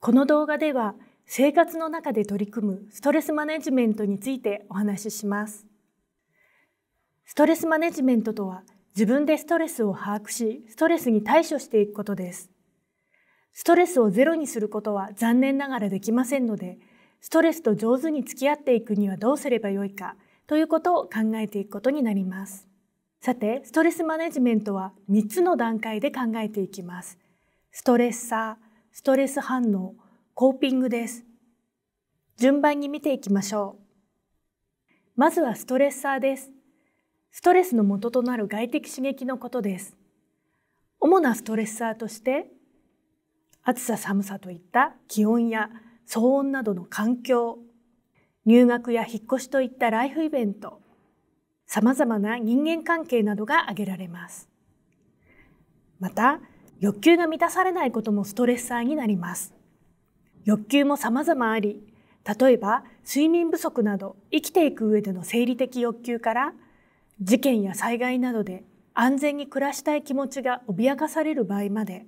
この動画では生活の中で取り組むストレスマネジメントについてお話しします。ストレスマネジメントとは自分でストレスを把握し、ストレスに対処していくことです。ストレスをゼロにすることは残念ながらできませんので、ストレスと上手に付き合っていくにはどうすればよいかということを考えていくことになります。さて、ストレスマネジメントは3つの段階で考えていきます。ストレッサー、ストレス反応、コーピングです。順番に見ていきましょう。まずはストレッサーです。ストレスの元となる外的刺激のことです。主なストレッサーとして、暑さ寒さといった気温や騒音などの環境、入学や引っ越しといったライフイベント、さまざまな人間関係などが挙げられます。また、欲求が満たされないこともストレッサーになります。欲求も様々あり、例えば睡眠不足など生きていく上での生理的欲求から事件や災害などで安全に暮らしたい気持ちが脅かされる場合まで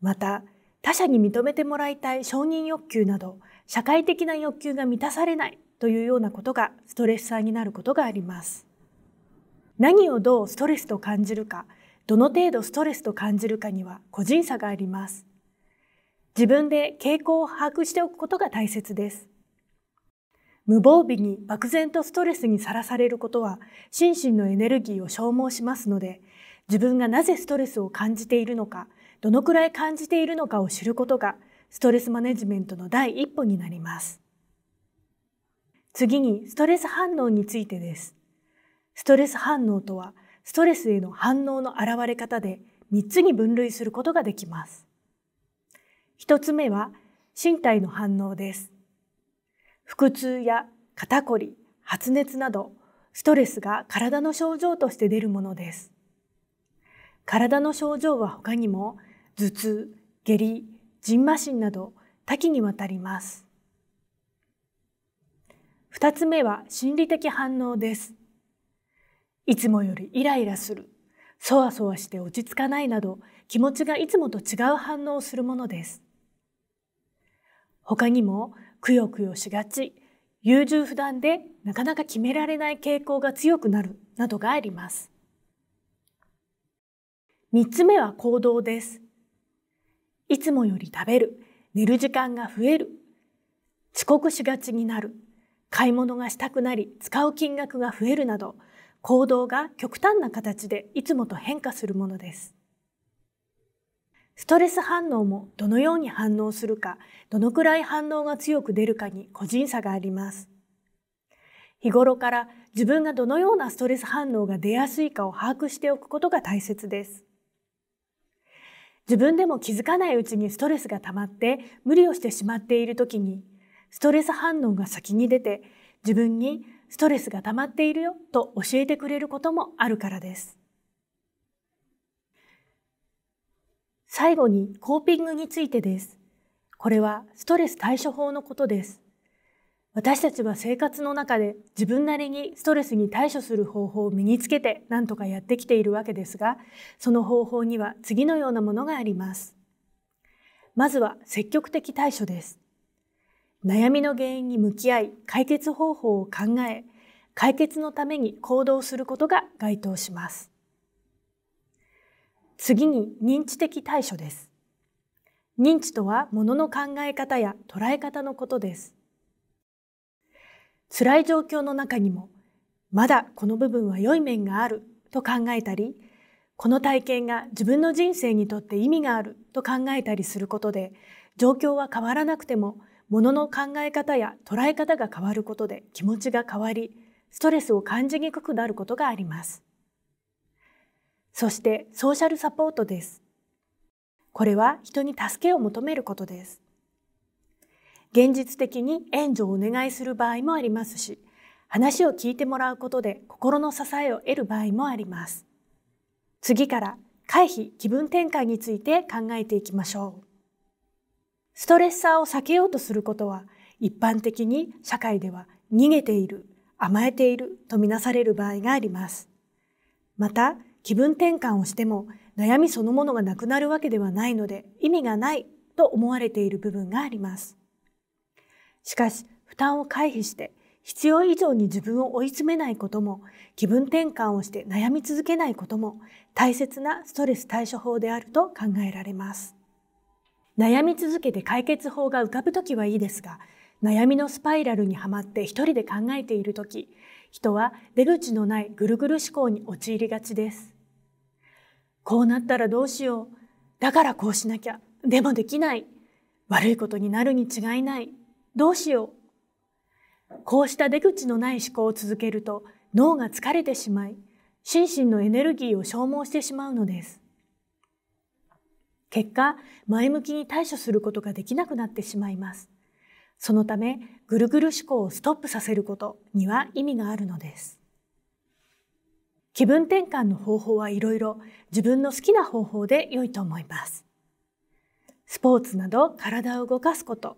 また他者に認めてもらいたい承認欲求など社会的な欲求が満たされないというようなことがストレッサーになることがあります何をどうストレスと感じるかどの程度ストレスと感じるかには個人差があります。自分で傾向を把握しておくことが大切です。無防備に漠然とストレスにさらされることは心身のエネルギーを消耗しますので、自分がなぜストレスを感じているのか、どのくらい感じているのかを知ることがストレスマネジメントの第一歩になります。次にストレス反応についてです。ストレス反応とはストレスへの反応の現れ方で3つに分類することができます。1つ目は身体の反応です。腹痛や肩こり、発熱などストレスが体の症状として出るものです。体の症状は他にも頭痛、下痢、じんましんなど多岐にわたります。2つ目は心理的反応です。いつもよりイライラする、そわそわして落ち着かないなど気持ちがいつもと違う反応をするものです。他にもくよくよしがち、優柔不断でなかなか決められない傾向が強くなるなどがあります。三つ目は行動です。いつもより食べる、寝る時間が増える、遅刻しがちになる、買い物がしたくなり使う金額が増えるなど行動が極端な形でいつもと変化するものです。ストレス反応もどのように反応するか、どのくらい反応が強く出るかに個人差があります。日頃から自分がどのようなストレス反応が出やすいかを把握しておくことが大切です。自分でも気づかないうちにストレスが溜まって無理をしてしまっている時に、ストレス反応が先に出て自分にストレスが溜まっているよと教えてくれることもあるからです。最後にコーピングについてです。これはストレス対処法のことです。私たちは生活の中で自分なりにストレスに対処する方法を身につけて何とかやってきているわけですが、その方法には次のようなものがあります。まずは積極的対処です。悩みの原因に向き合い解決方法を考え解決のために行動することが該当します次に認知的対処です認知とは物の考え方や捉え方のことです辛い状況の中にもまだこの部分は良い面があると考えたりこの体験が自分の人生にとって意味があると考えたりすることで状況は変わらなくても物の考え方や捉え方が変わることで気持ちが変わり、ストレスを感じにくくなることがあります。そしてソーシャルサポートです。これは人に助けを求めることです。現実的に援助をお願いする場合もありますし、話を聞いてもらうことで心の支えを得る場合もあります。次から回避気分転換について考えていきましょう。ストレッサーを避けようとすることは一般的に社会では逃げている、甘えているとみなされる場合があります。また気分転換をしても悩みそのものがなくなるわけではないので意味がないと思われている部分があります。しかし負担を回避して必要以上に自分を追い詰めないことも気分転換をして悩み続けないことも大切なストレス対処法であると考えられます。悩み続けて解決法が浮かぶときはいいですが、悩みのスパイラルにはまって一人で考えているとき、人は出口のないぐるぐる思考に陥りがちです。こうなったらどうしよう。だからこうしなきゃ。でもできない。悪いことになるに違いない。どうしよう。こうした出口のない思考を続けると脳が疲れてしまい、心身のエネルギーを消耗してしまうのです。結果、前向きに対処することができなくなってしまいます。そのため、ぐるぐる思考をストップさせることには意味があるのです。気分転換の方法はいろいろ自分の好きな方法で良いと思います。スポーツなど体を動かすこと、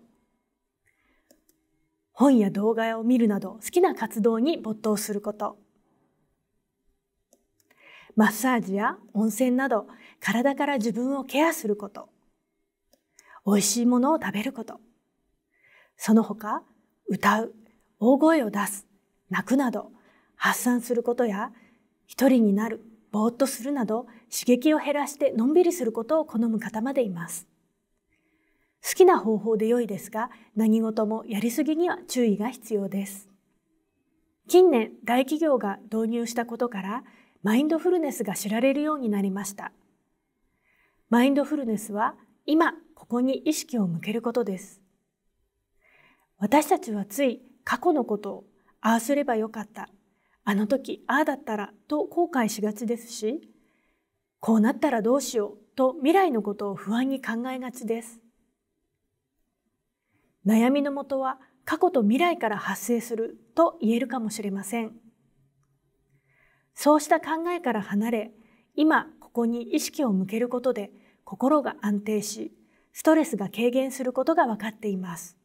本や動画を見るなど好きな活動に没頭すること、マッサージや温泉など体から自分をケアすること、美味しいものを食べること、その他、歌う、大声を出す、泣くなど、発散することや、一人になる、ぼーっとするなど、刺激を減らしてのんびりすることを好む方までいます。好きな方法で良いですが、何事もやりすぎには注意が必要です。近年、大企業が導入したことから、マインドフルネスが知られるようになりました。マインドフルネスは今ここに意識を向けることです。私たちはつい過去のことをああすればよかった、あの時ああだったらと後悔しがちですし、こうなったらどうしようと未来のことを不安に考えがちです。悩みのもとは過去と未来から発生すると言えるかもしれません。そうした考えから離れ、今ここに意識を向けることで心が安定し、ストレスが軽減することが分かっています。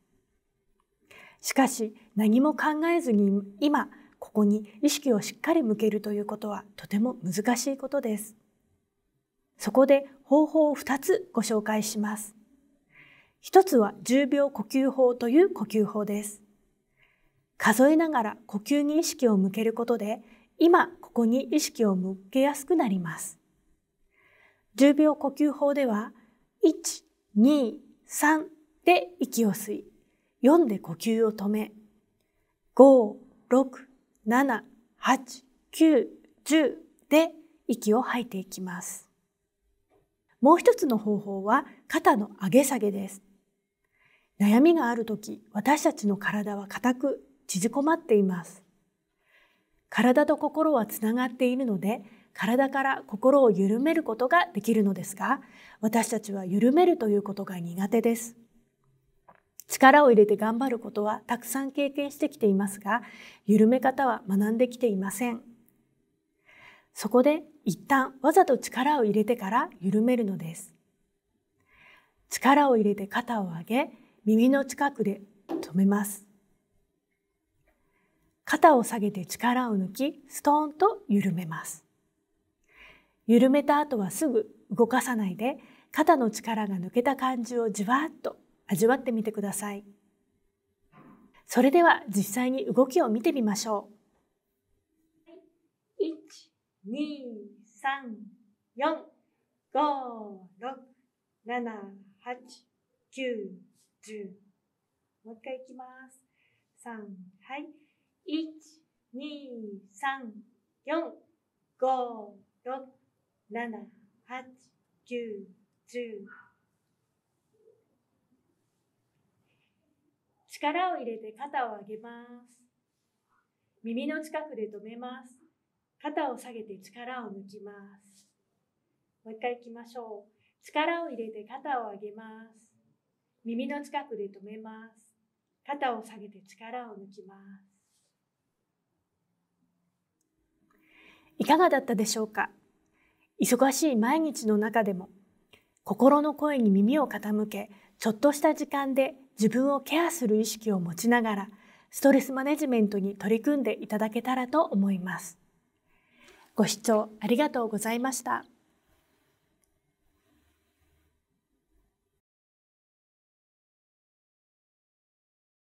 しかし、何も考えずに今、ここに意識をしっかり向けるということはとても難しいことです。そこで方法を2つご紹介します。1つは10秒呼吸法という呼吸法です。数えながら呼吸に意識を向けることで、今ここに意識を向けやすくなります。10秒呼吸法では、1、2、3で息を吸い、4で呼吸を止め、5、6、7、8、9、10で息を吐いていきます。もう一つの方法は肩の上げ下げです。悩みがある時、私たちの体は固く縮こまっています。体と心はつながっているので、体から心を緩めることができるのですが私たちは緩めるということが苦手です力を入れて頑張ることはたくさん経験してきていますが緩め方は学んできていませんそこで一旦わざと力を入れてから緩めるのです力を入れて肩を上げ耳の近くで止めます肩を下げて力を抜きストーンと緩めます緩めた後はすぐ動かさないで肩の力が抜けた感じをじわっと味わってみてください。それでは実際に動きを見てみましょう。はい、1、2、3、4、5、6、7、8、9、10。もう一回いきます。3、はい。1、2、3、4、5、6、7、8、9、1力を入れて肩を上げます耳の近くで止めます肩を下げて力を抜きますもう一回いきましょう力を入れて肩を上げます耳の近くで止めます肩を下げて力を抜きますいかがだったでしょうか忙しい毎日の中でも心の声に耳を傾けちょっとした時間で自分をケアする意識を持ちながらストレスマネジメントに取り組んでいただけたらと思います。ご視聴ありがとうございました。